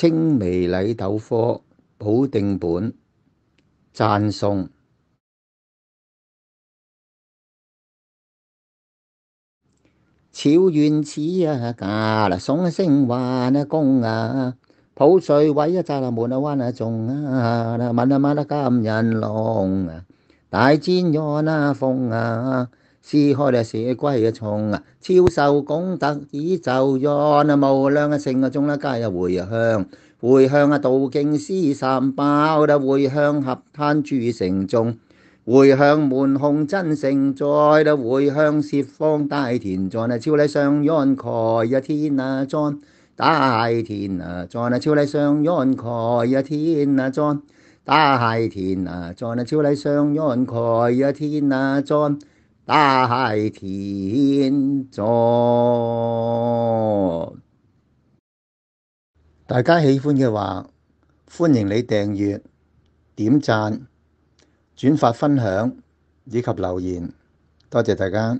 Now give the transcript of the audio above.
青微礼斗科，普定本赞颂，朝元始啊，假啦颂啊，声万啊功啊，普瑞位啊扎啦门啊弯啊众啊，阿弥阿弥那伽人龙啊，大战若那风啊。支開啊！社归嘅蟲啊！超受功德以就願啊！無量嘅聖啊，中啦，皆有回向。回向啊！道敬师散包啦！回向合攤住成眾。回向門控真成在啦！回向設方大田在啦！超礼上央蓋一天啊！莊大田啊！莊啊！超礼上央蓋一天啊！莊大田啊！莊啊！超礼上央蓋一天啊！莊。大天大家喜欢嘅话，欢迎你订阅、点赞、转发、分享以及留言，多谢大家。